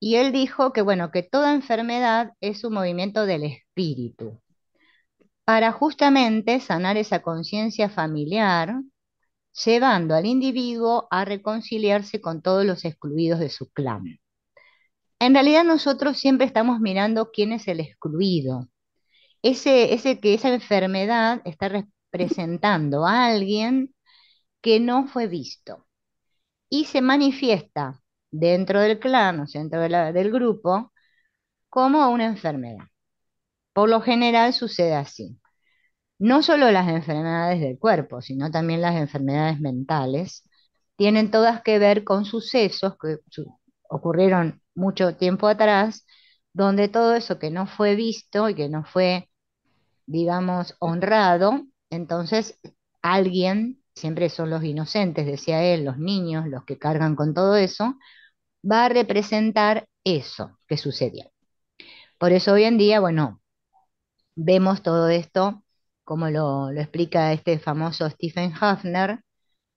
Y él dijo que, bueno, que toda enfermedad es un movimiento del espíritu. Para justamente sanar esa conciencia familiar, llevando al individuo a reconciliarse con todos los excluidos de su clan. En realidad nosotros siempre estamos mirando quién es el excluido. Ese, ese que esa enfermedad está representando a alguien que no fue visto y se manifiesta dentro del clan, o dentro del grupo, como una enfermedad. Por lo general sucede así. No solo las enfermedades del cuerpo, sino también las enfermedades mentales, tienen todas que ver con sucesos que ocurrieron mucho tiempo atrás, donde todo eso que no fue visto y que no fue, digamos, honrado, entonces alguien, siempre son los inocentes, decía él, los niños, los que cargan con todo eso, va a representar eso que sucedió. Por eso hoy en día, bueno, vemos todo esto, como lo, explica este famoso Stephen Hafner,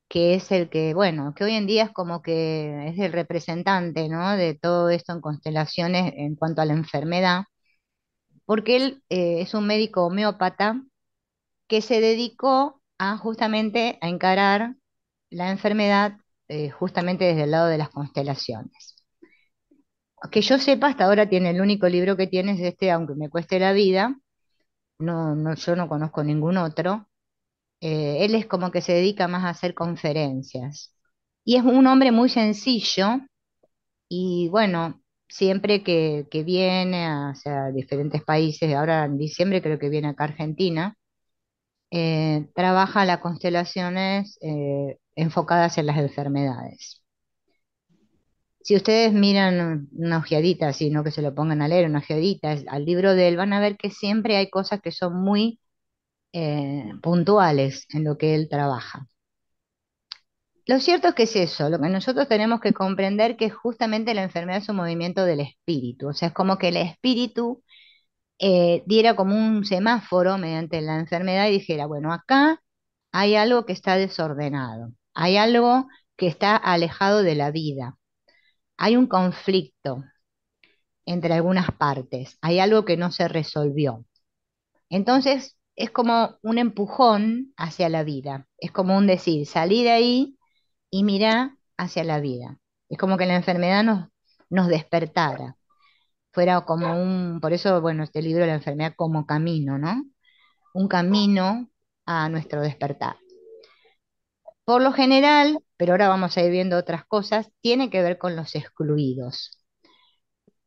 que es el que, bueno, que hoy en día es como que es el representante, De todo esto en constelaciones en cuanto a la enfermedad, porque él eh, es un médico homeópata que se dedicó a justamente a encarar la enfermedad eh, justamente desde el lado de las constelaciones. Que yo sepa, hasta ahora tiene el único libro que tiene es este, aunque me cueste la vida. No, no yo no conozco ningún otro. Eh, él es como que se dedica más a hacer conferencias. Y es un hombre muy sencillo y bueno, siempre que, viene a, diferentes países, ahora en diciembre creo que viene acá a Argentina, eh, trabaja las constelaciones enfocadas en las enfermedades. Si ustedes miran una ojeadita, sino no que se lo pongan a leer, una ojeadita al libro de él, van a ver que siempre hay cosas que son muy eh, puntuales en lo que él trabaja. Lo cierto es que es eso, lo que nosotros tenemos que comprender que justamente la enfermedad es un movimiento del espíritu, o sea, es como que el espíritu eh, diera como un semáforo mediante la enfermedad y dijera, bueno, acá hay algo que está desordenado. Hay algo que está alejado de la vida. Hay un conflicto entre algunas partes. Hay algo que no se resolvió. Entonces es como un empujón hacia la vida. Es como un decir, salí de ahí y mirá hacia la vida. Es como que la enfermedad nos, nos despertara. Fuera como un, por eso, bueno, este libro, La enfermedad como camino, ¿no? Un camino a nuestro despertar. Por lo general, pero ahora vamos a ir viendo otras cosas, tiene que ver con los excluidos.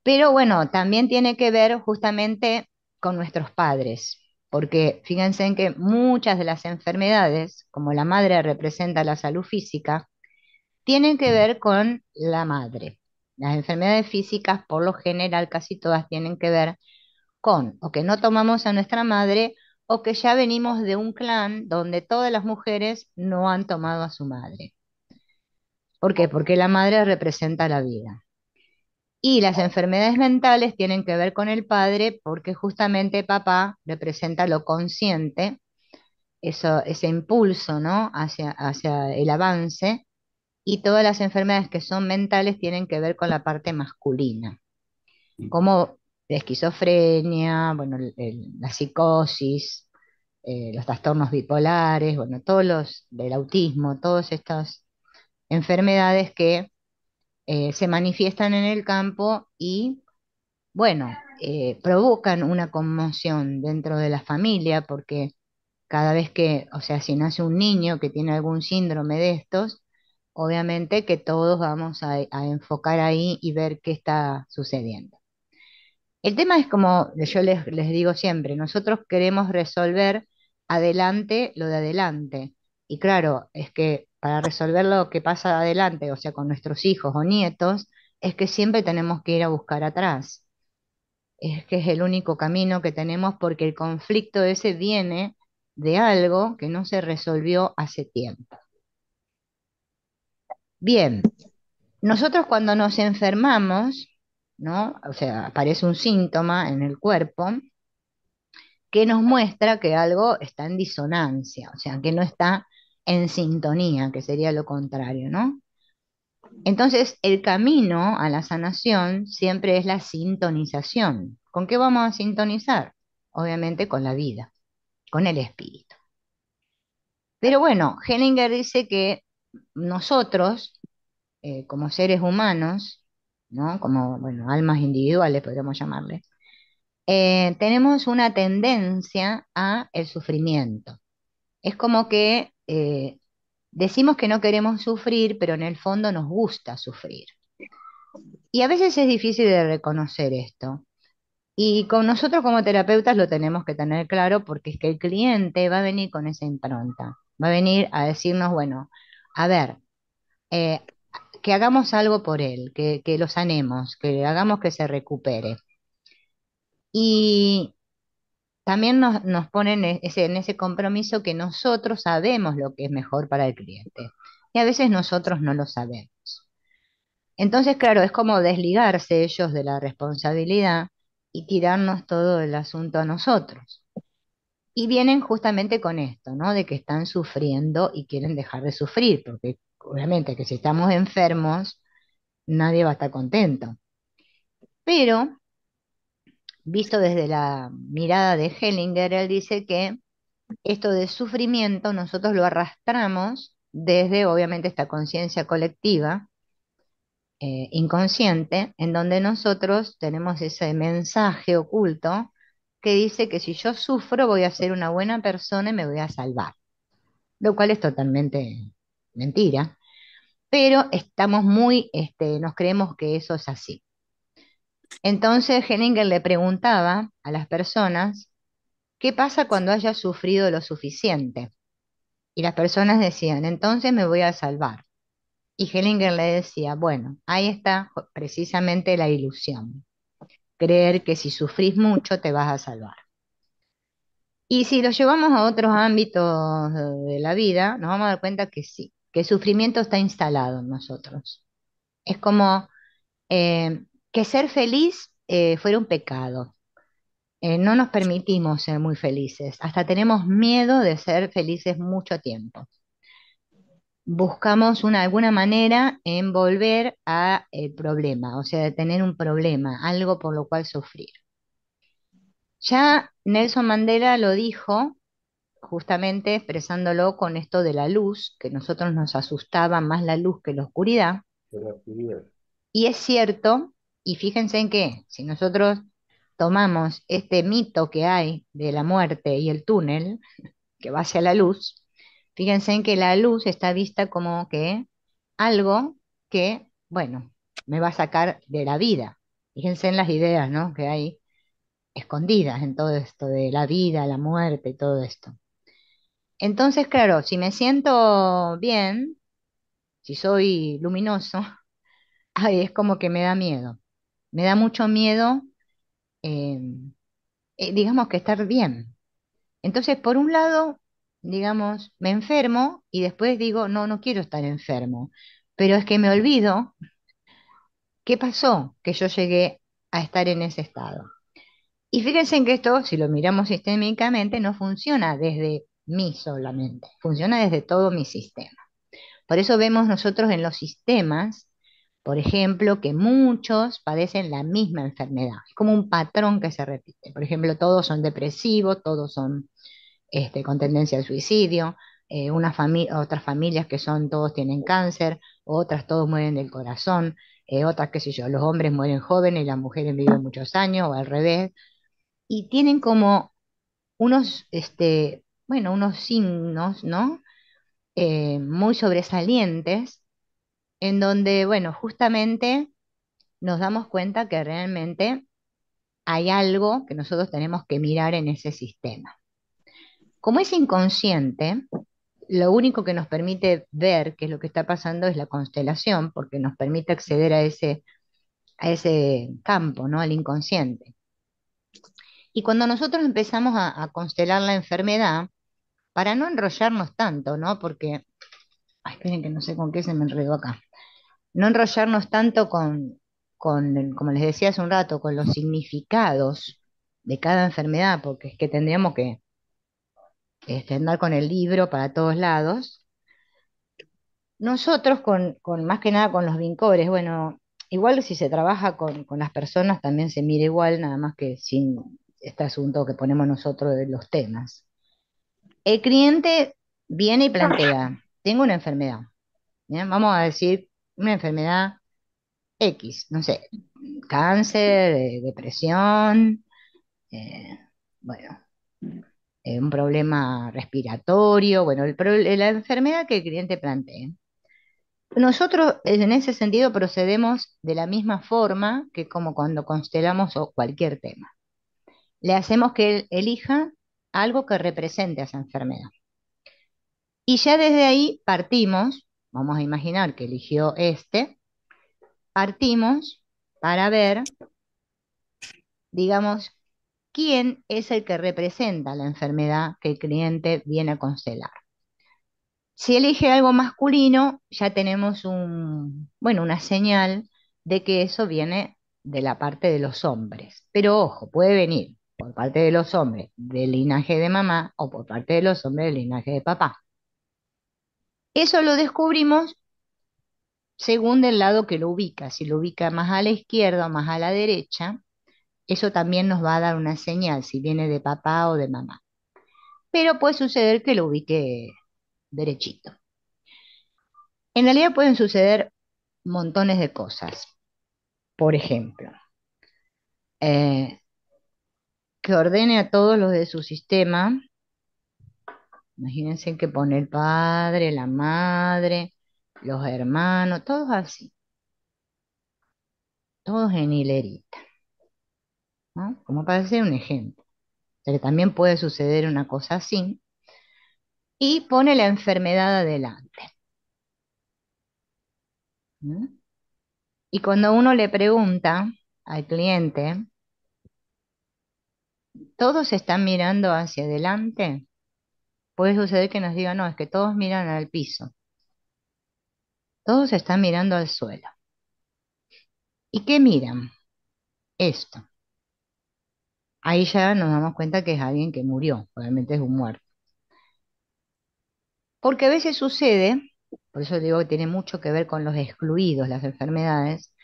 Pero bueno, también tiene que ver justamente con nuestros padres, porque fíjense en que muchas de las enfermedades, como la madre representa la salud física, tienen que ver con la madre. Las enfermedades físicas, por lo general, casi todas tienen que ver con o que no tomamos a nuestra madre o que ya venimos de un clan donde todas las mujeres no han tomado a su madre. ¿Por qué? Porque la madre representa la vida. Y las enfermedades mentales tienen que ver con el padre porque justamente papá representa lo consciente, eso, ese impulso ¿no? hacia, hacia el avance, y todas las enfermedades que son mentales tienen que ver con la parte masculina. Como la esquizofrenia, bueno, la psicosis, eh, los trastornos bipolares, bueno, todos los del autismo, todas estas enfermedades que eh, se manifiestan en el campo y, bueno, eh, provocan una conmoción dentro de la familia porque cada vez que, o sea, si nace un niño que tiene algún síndrome de estos, obviamente que todos vamos a enfocar ahí y ver qué está sucediendo. El tema es como yo les, digo siempre, nosotros queremos resolver adelante lo de adelante. Y claro, es que para resolver lo que pasa adelante, o sea, con nuestros hijos o nietos, es que siempre tenemos que ir a buscar atrás. Es que es el único camino que tenemos porque el conflicto ese viene de algo que no se resolvió hace tiempo. Bien, nosotros cuando nos enfermamos, ¿no? O sea, aparece un síntoma en el cuerpo que nos muestra que algo está en disonancia, o sea, que no está en sintonía, que sería lo contrario, ¿no? Entonces, el camino a la sanación siempre es la sintonización. ¿Con qué vamos a sintonizar? Obviamente con la vida, con el espíritu. Pero bueno, Hellinger dice que nosotros, eh, como seres humanos, como, almas individuales, podríamos llamarle, eh, tenemos una tendencia a el sufrimiento. Es como que eh, decimos que no queremos sufrir, pero en el fondo nos gusta sufrir. Y a veces es difícil de reconocer esto. Y con nosotros como terapeutas lo tenemos que tener claro porque es que el cliente va a venir con esa impronta, va a venir a decirnos, bueno, a ver, eh, que hagamos algo por él, que, que lo sanemos, que hagamos que se recupere. Y también nos, ponen e, ese, en ese compromiso que nosotros sabemos lo que es mejor para el cliente. Y a veces nosotros no lo sabemos. Entonces, claro, es como desligarse ellos de la responsabilidad y tirarnos todo el asunto a nosotros. Y vienen justamente con esto, ¿no? De que están sufriendo y quieren dejar de sufrir, porque obviamente que si estamos enfermos, nadie va a estar contento. Pero, visto desde la mirada de Hellinger, él dice que esto de sufrimiento nosotros lo arrastramos desde, obviamente, esta conciencia colectiva, eh, inconsciente, en donde nosotros tenemos ese mensaje oculto que dice que si yo sufro voy a ser una buena persona y me voy a salvar, lo cual es totalmente mentira, pero estamos muy, este, nos creemos que eso es así. Entonces Hellinger le preguntaba a las personas qué pasa cuando hayas sufrido lo suficiente. Y las personas decían, entonces me voy a salvar. Y Hellinger le decía, bueno, ahí está precisamente la ilusión. Creer que si sufrís mucho te vas a salvar. Y si lo llevamos a otros ámbitos de la vida, nos vamos a dar cuenta que sí que el sufrimiento está instalado en nosotros. Es como eh, que ser feliz eh, fuera un pecado. Eh, no nos permitimos ser muy felices, hasta tenemos miedo de ser felices mucho tiempo. Buscamos una, alguna manera en volver al problema, o sea, de tener un problema, algo por lo cual sufrir. Ya Nelson Mandela lo dijo justamente expresándolo con esto de la luz, que nosotros nos asustaba más la luz que la oscuridad. Y es cierto, y fíjense en que si nosotros tomamos este mito que hay de la muerte y el túnel que va hacia la luz, fíjense en que la luz está vista como que algo que, bueno, me va a sacar de la vida. Fíjense en las ideas, ¿no? Que hay escondidas en todo esto de la vida, la muerte y todo esto. Entonces, claro, si me siento bien, si soy luminoso, es como que me da miedo. Me da mucho miedo, em, eh, digamos que estar bien. Entonces, por un lado, digamos, me enfermo y después digo, no, no quiero estar enfermo. Pero es que me olvido qué pasó que yo llegué a estar en ese estado. Y fíjense que esto, si lo miramos sistémicamente, no funciona desde mí solamente, funciona desde todo mi sistema. Por eso vemos nosotros en los sistemas, por ejemplo, que muchos padecen la misma enfermedad, es como un patrón que se repite. Por ejemplo, todos son depresivos, todos son este, con tendencia al suicidio, eh, una otras familias que son todos tienen cáncer, otras todos mueren del corazón, eh, otras, qué sé yo, los hombres mueren jóvenes, y las mujeres viven muchos años o al revés, y tienen como unos este, bueno, unos signos, ¿no? Eh, muy sobresalientes, en donde, bueno, justamente nos damos cuenta que realmente hay algo que nosotros tenemos que mirar en ese sistema. Como es inconsciente, lo único que nos permite ver qué es lo que está pasando es la constelación, porque nos permite acceder a ese, a ese campo, ¿no? Al inconsciente. Y cuando nosotros empezamos a constelar la enfermedad, para no enrollarnos tanto, ¿no? Porque, ay, esperen que no sé con qué se me enredó acá. No enrollarnos tanto con, como les decía hace un rato, con los significados de cada enfermedad, porque es que tendríamos que este, andar con el libro para todos lados. Nosotros, con, con más que nada con los vincores, bueno, igual si se trabaja con, con, las personas también se mira igual, nada más que sin este asunto que ponemos nosotros de los temas. El cliente viene y plantea, tengo una enfermedad, vamos a decir una enfermedad X, no sé, cáncer, eh, depresión, eh, bueno, eh, un problema respiratorio, bueno, la enfermedad que el cliente plantee. Nosotros en ese sentido procedemos de la misma forma que como cuando constelamos cualquier tema. Le hacemos que él elija algo que represente esa enfermedad. Y ya desde ahí partimos, vamos a imaginar que eligió este, partimos para ver, digamos, quién es el que representa la enfermedad que el cliente viene a constelar. Si elige algo masculino, ya tenemos un, bueno, una señal de que eso viene de la parte de los hombres. Pero ojo, puede venir por parte de los hombres del linaje de mamá o por parte de los hombres del linaje de papá. Eso lo descubrimos según del lado que lo ubica. Si lo ubica más a la izquierda o más a la derecha, eso también nos va a dar una señal si viene de papá o de mamá. Pero puede suceder que lo ubique derechito. En realidad pueden suceder montones de cosas. Por ejemplo, eh, que ordene a todos los de su sistema. Imagínense que pone el padre, la madre, los hermanos, todos así. Todos en hilerita. Como para un ejemplo. pero también puede suceder una cosa así. Y pone la enfermedad adelante. Y cuando uno le pregunta al cliente, todos están mirando hacia adelante, puede suceder que nos digan, no, es que todos miran al piso. Todos están mirando al suelo. ¿Y qué miran? Esto. Ahí ya nos damos cuenta que es alguien que murió, probablemente es un muerto. Porque a veces sucede, por eso digo que tiene mucho que ver con los excluidos, las enfermedades,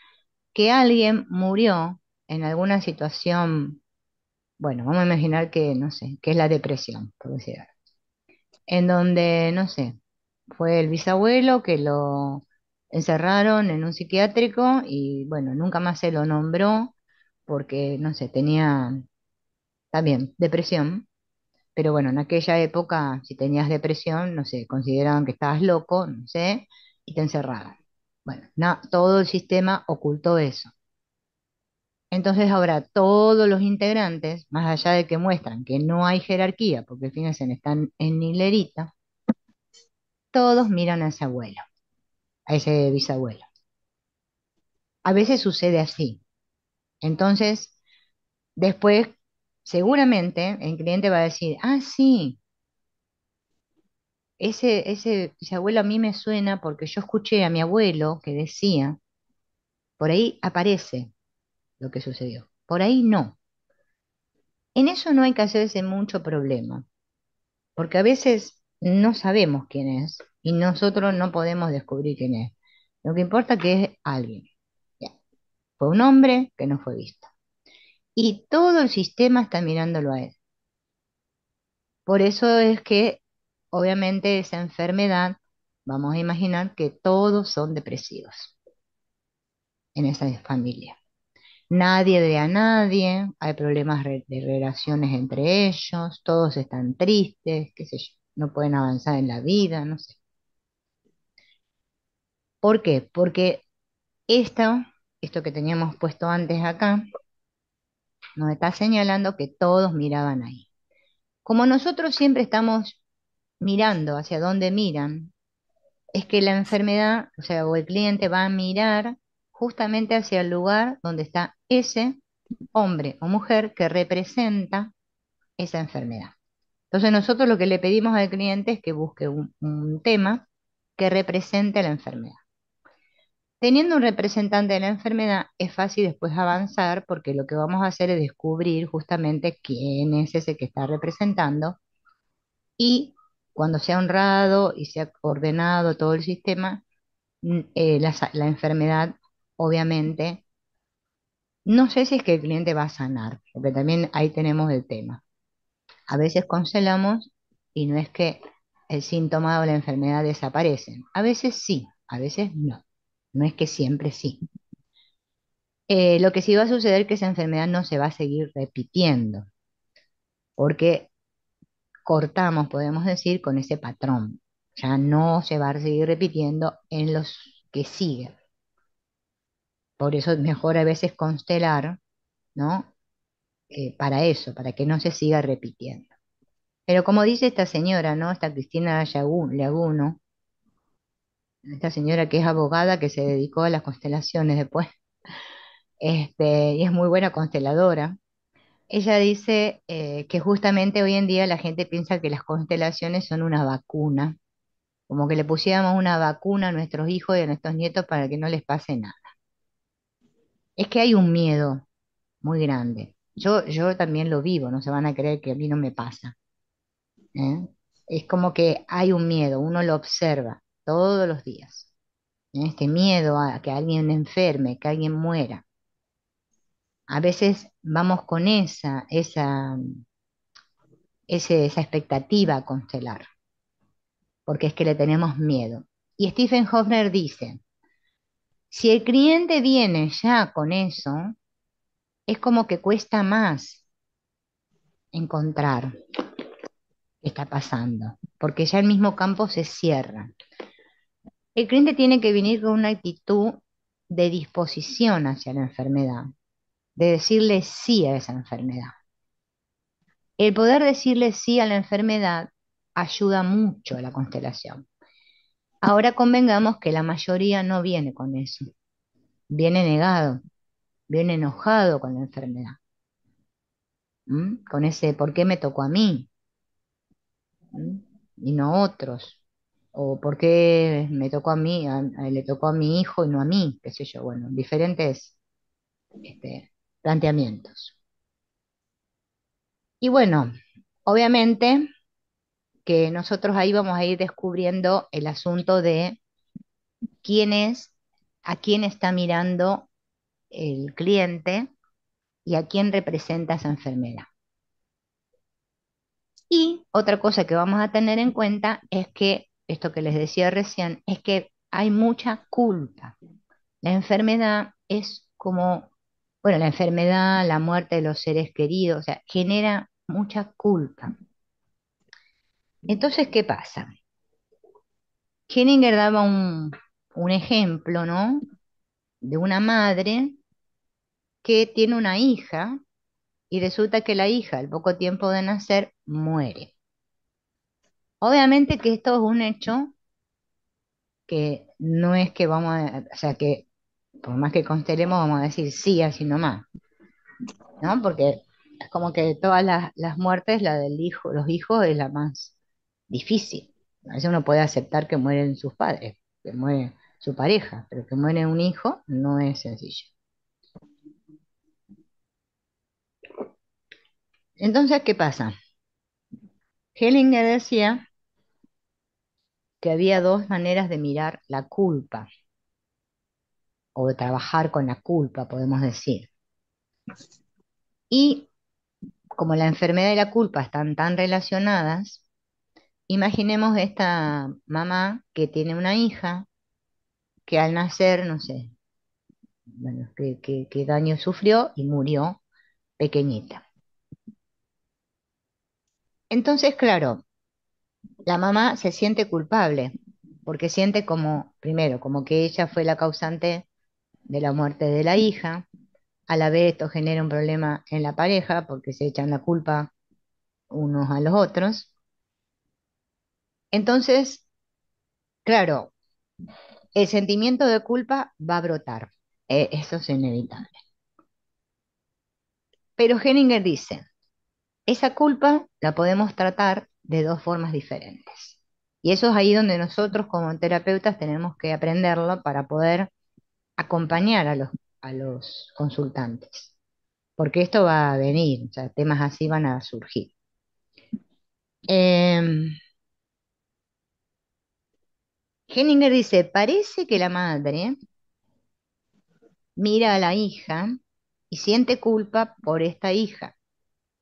que alguien murió en alguna situación bueno, vamos a imaginar que, no sé, que es la depresión, por decir En donde, no sé, fue el bisabuelo que lo encerraron en un psiquiátrico y, bueno, nunca más se lo nombró porque, no sé, tenía también depresión. Pero bueno, en aquella época, si tenías depresión, no sé, consideraban que estabas loco, no sé, y te encerraban. Bueno, todo el sistema ocultó eso. Entonces ahora todos los integrantes, más allá de que muestran que no hay jerarquía, porque fíjense, están en hilerita, todos miran a ese abuelo, a ese bisabuelo. A veces sucede así. Entonces, después, seguramente el cliente va a decir, ah, sí, ese, ese bisabuelo a mí me suena porque yo escuché a mi abuelo que decía, por ahí aparece lo que sucedió. Por ahí no. En eso no hay que hacerse mucho problema, porque a veces no sabemos quién es y nosotros no podemos descubrir quién es. Lo que importa que es alguien. Fue un hombre que no fue visto. Y todo el sistema está mirándolo a él. Por eso es que, obviamente, esa enfermedad, vamos a imaginar que todos son depresivos en esa familia. Nadie ve a nadie, hay problemas de relaciones entre ellos, todos están tristes, no pueden avanzar en la vida, no sé. ¿Por qué? Porque esto, esto que teníamos puesto antes acá, nos está señalando que todos miraban ahí. Como nosotros siempre estamos mirando hacia dónde miran, es que la enfermedad, o sea, o el cliente va a mirar justamente hacia el lugar donde está ese hombre o mujer que representa esa enfermedad. Entonces nosotros lo que le pedimos al cliente es que busque un, tema que represente la enfermedad. Teniendo un representante de la enfermedad es fácil después avanzar porque lo que vamos a hacer es descubrir justamente quién es ese que está representando y cuando sea honrado y se ha ordenado todo el sistema, mm, eh, la, enfermedad obviamente, no sé si es que el cliente va a sanar, porque también ahí tenemos el tema. A veces cancelamos y no es que el síntoma o la enfermedad desaparecen. A veces sí, a veces no. No es que siempre sí. Eh, lo que sí va a suceder es que esa enfermedad no se va a seguir repitiendo, porque cortamos, podemos decir, con ese patrón. Ya no se va a seguir repitiendo en los que siguen. Por eso es mejor a veces constelar, ¿no? Eh, para eso, para que no se siga repitiendo. Pero como dice esta señora, ¿no? Esta Cristina Laguno, esta señora que es abogada que se dedicó a las constelaciones después, este, y es muy buena consteladora, ella dice eh, que justamente hoy en día la gente piensa que las constelaciones son una vacuna, como que le pusiéramos una vacuna a nuestros hijos y a nuestros nietos para que no les pase nada. Es que hay un miedo muy grande. Yo, yo también lo vivo, no se van a creer que a mí no me pasa. ¿eh? Es como que hay un miedo, uno lo observa todos los días. ¿eh? Este miedo a que alguien enferme, que alguien muera. A veces vamos con esa, esa, esa expectativa constelar, porque es que le tenemos miedo. Y Stephen Hofner dice, si el cliente viene ya con eso, es como que cuesta más encontrar qué está pasando, porque ya el mismo campo se cierra. El cliente tiene que venir con una actitud de disposición hacia la enfermedad, de decirle sí a esa enfermedad. El poder decirle sí a la enfermedad ayuda mucho a la constelación. Ahora convengamos que la mayoría no viene con eso, viene negado, viene enojado con la enfermedad, ¿Mm? con ese ¿por qué me tocó a mí? ¿Mm? Y no a otros, o ¿por qué me tocó a mí, le tocó a mi hijo y no a mí? ¿Qué sé yo? Bueno, diferentes este, planteamientos. Y bueno, obviamente que nosotros ahí vamos a ir descubriendo el asunto de quién es, a quién está mirando el cliente y a quién representa esa enfermedad. Y otra cosa que vamos a tener en cuenta es que, esto que les decía recién, es que hay mucha culpa. La enfermedad es como, bueno, la enfermedad, la muerte de los seres queridos, o sea, genera mucha culpa. Entonces, ¿qué pasa? Henninger daba un, ejemplo, ¿no? De una madre que tiene una hija y resulta que la hija, al poco tiempo de nacer, muere. Obviamente que esto es un hecho que no es que vamos a, o sea, que por más que constelemos, vamos a decir sí, así nomás, ¿no? Porque es como que de todas las, las muertes, la del hijo, los hijos es la más difícil. A veces uno puede aceptar que mueren sus padres, que muere su pareja, pero que muere un hijo no es sencillo. Entonces, ¿qué pasa? Hellinger decía que había dos maneras de mirar la culpa, o de trabajar con la culpa, podemos decir. Y como la enfermedad y la culpa están tan relacionadas, Imaginemos esta mamá que tiene una hija que al nacer, no sé, bueno, que, daño sufrió y murió pequeñita. Entonces, claro, la mamá se siente culpable porque siente como, primero, como que ella fue la causante de la muerte de la hija. A la vez esto genera un problema en la pareja porque se echan la culpa unos a los otros. Entonces, claro, el sentimiento de culpa va a brotar. Eh, eso es inevitable. Pero Henninger dice, esa culpa la podemos tratar de dos formas diferentes. Y eso es ahí donde nosotros como terapeutas tenemos que aprenderlo para poder acompañar a los, a los consultantes. Porque esto va a venir, o temas así van a surgir. Em, Henninger dice, parece que la madre mira a la hija y siente culpa por esta hija,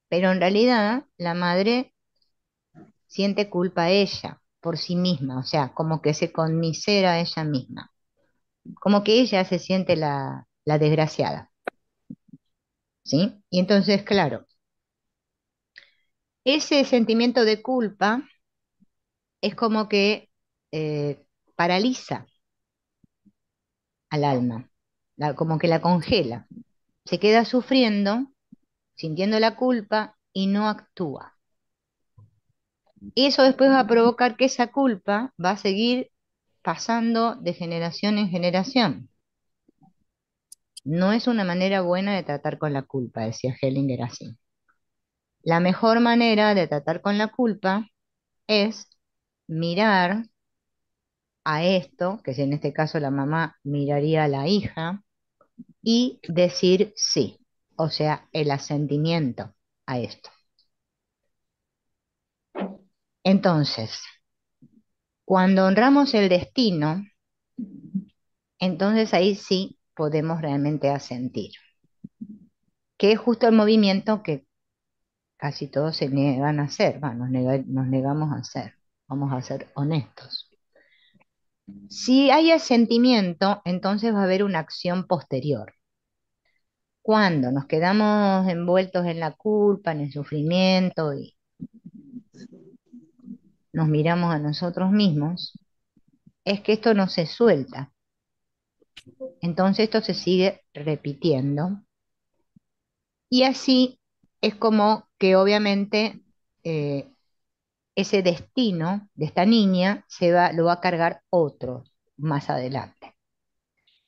pero en realidad la madre siente culpa a ella por sí misma, o sea, como que se conmisera a ella misma, como que ella se siente la, desgraciada. ¿Sí? Y entonces, claro, ese sentimiento de culpa es como que eh, paraliza al alma, como que la congela. Se queda sufriendo, sintiendo la culpa y no actúa. Y eso después va a provocar que esa culpa va a seguir pasando de generación en generación. No es una manera buena de tratar con la culpa, decía Hellinger así. La mejor manera de tratar con la culpa es mirar a esto, que si en este caso la mamá miraría a la hija, y decir sí, o sea, el asentimiento a esto. Entonces, cuando honramos el destino, entonces ahí sí podemos realmente asentir, que es justo el movimiento que casi todos se niegan a hacer, nos negamos a hacer, vamos a ser honestos. Si hay asentimiento, entonces va a haber una acción posterior. Cuando nos quedamos envueltos en la culpa, en el sufrimiento y nos miramos a nosotros mismos, es que esto no se suelta. Entonces esto se sigue repitiendo. Y así es como que obviamente eh, ese destino de esta niña se va, lo va a cargar otro más adelante.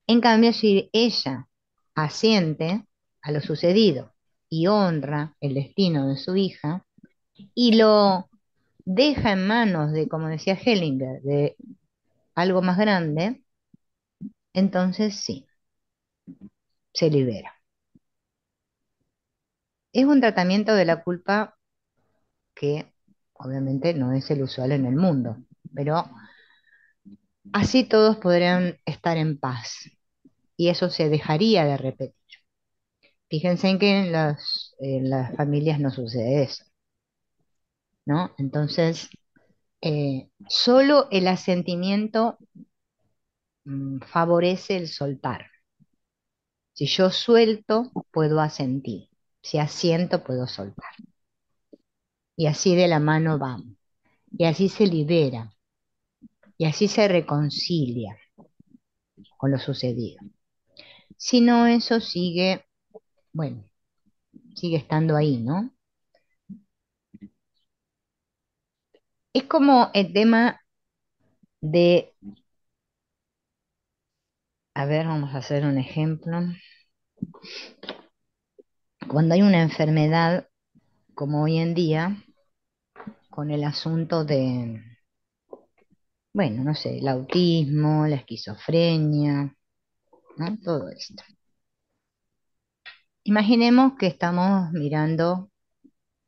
En cambio, si ella asiente a lo sucedido y honra el destino de su hija y lo deja en manos de, como decía Hellinger, de algo más grande, entonces sí, se libera. Es un tratamiento de la culpa que obviamente no es el usual en el mundo, pero así todos podrían estar en paz y eso se dejaría de repetir. Fíjense en que en las, las familias no sucede eso, ¿no? Entonces, eh, solo el asentimiento mm, favorece el soltar. Si yo suelto, puedo asentir. Si asiento, puedo soltar. Y así de la mano vamos. Y así se libera. Y así se reconcilia con lo sucedido. Si no, eso sigue, bueno, sigue estando ahí, ¿no? Es como el tema de... A ver, vamos a hacer un ejemplo. Cuando hay una enfermedad, como hoy en día, con el asunto de, bueno, no sé, el autismo, la esquizofrenia, todo esto. Imaginemos que estamos mirando,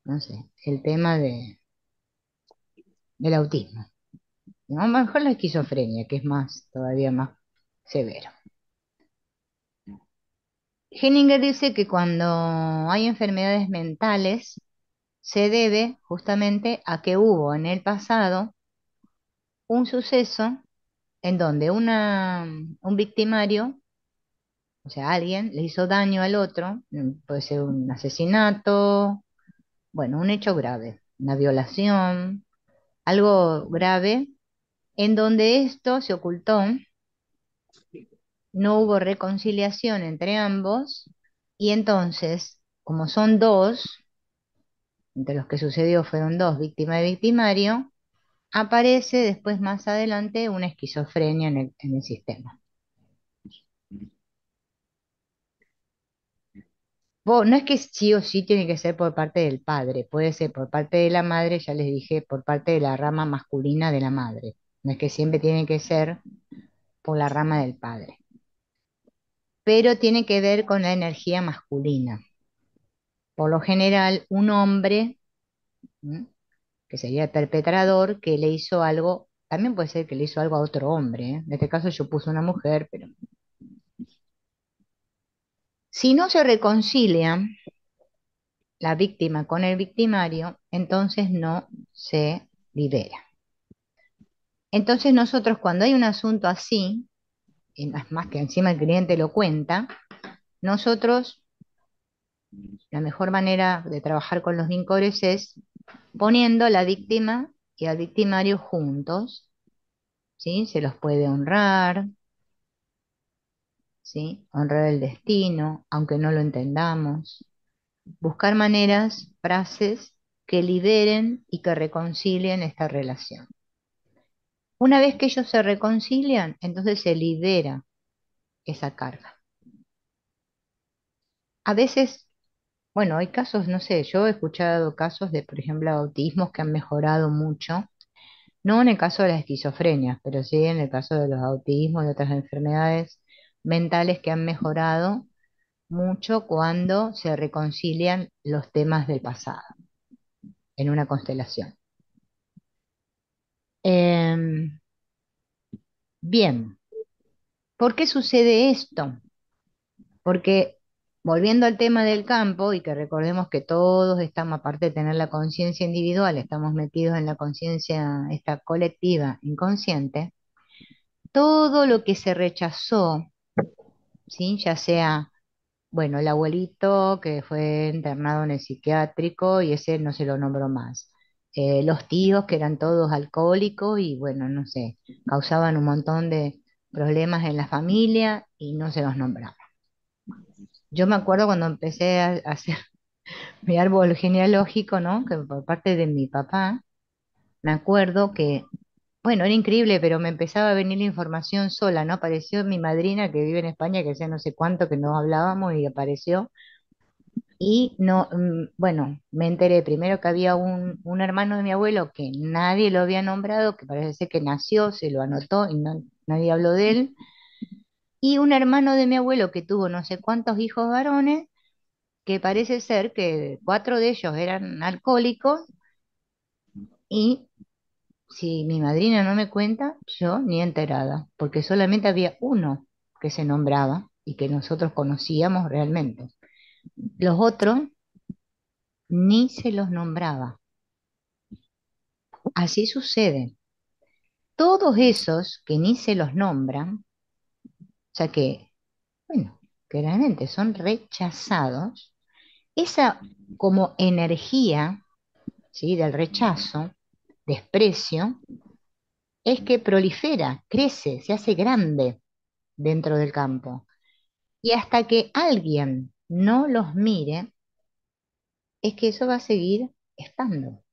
no sé, el tema de, del autismo. lo mejor la esquizofrenia, que es más, todavía más severo. Henninger dice que cuando hay enfermedades mentales, se debe justamente a que hubo en el pasado un suceso en donde una, un victimario, o sea, alguien le hizo daño al otro, mm, puede ser un asesinato, bueno, un hecho grave, una violación, algo grave, en donde esto se ocultó, no hubo reconciliación entre ambos, y entonces, como son dos, entre los que sucedió fueron dos, víctima de victimario, aparece después más adelante una esquizofrenia en el, en el sistema. no es que sí o sí tiene que ser por parte del padre, puede ser por parte de la madre, ya les dije, por parte de la rama masculina de la madre. No es que siempre tiene que ser por la rama del padre. Pero tiene que ver con la energía masculina por lo general, un hombre, que sería el perpetrador, que le hizo algo, también puede ser que le hizo algo a otro hombre. ¿eh? En este caso yo puse una mujer, pero... Si no se reconcilia la víctima con el victimario, entonces no se libera. Entonces nosotros cuando hay un asunto así, y más que encima el cliente lo cuenta, nosotros la mejor manera de trabajar con los vincores es poniendo a la víctima y al victimario juntos. ¿sí? Se los puede honrar, ¿sí? honrar el destino, aunque no lo entendamos. Buscar maneras, frases que liberen y que reconcilien esta relación. Una vez que ellos se reconcilian, entonces se libera esa carga. A veces bueno, hay casos, no sé, yo he escuchado casos de, por ejemplo, autismos que han mejorado mucho, no en el caso de la esquizofrenia, pero sí en el caso de los autismos y otras enfermedades mentales que han mejorado mucho cuando se reconcilian los temas del pasado en una constelación. Em, bien, ¿por qué sucede esto? Porque Volviendo al tema del campo, y que recordemos que todos estamos, aparte de tener la conciencia individual, estamos metidos en la conciencia esta colectiva inconsciente, todo lo que se rechazó, ¿sí? ya sea, bueno, el abuelito que fue internado en el psiquiátrico y ese no se lo nombró más, eh, los tíos que eran todos alcohólicos y bueno, no sé, causaban un montón de problemas en la familia y no se los nombraba yo me acuerdo cuando empecé a, hacer mi árbol genealógico, ¿no? Que por parte de mi papá, me acuerdo que, bueno, era increíble, pero me empezaba a venir la información sola, ¿no? Apareció mi madrina que vive en España, que hacía no sé cuánto que no hablábamos y apareció. Y no, mm, bueno, me enteré primero que había un, un hermano de mi abuelo que nadie lo había nombrado, que parece ser que nació, se lo anotó y no, nadie habló de él y un hermano de mi abuelo que tuvo no sé cuántos hijos varones, que parece ser que cuatro de ellos eran alcohólicos y si mi madrina no me cuenta, yo ni enterada, porque solamente había uno que se nombraba y que nosotros conocíamos realmente. Los otros ni se los nombraba. Así sucede. Todos esos que ni se los nombran que, bueno, son rechazados, esa como energía ¿sí? del rechazo, desprecio, es que prolifera, crece, se hace grande dentro del campo. Y hasta que alguien no los mire, es que eso va a seguir estando.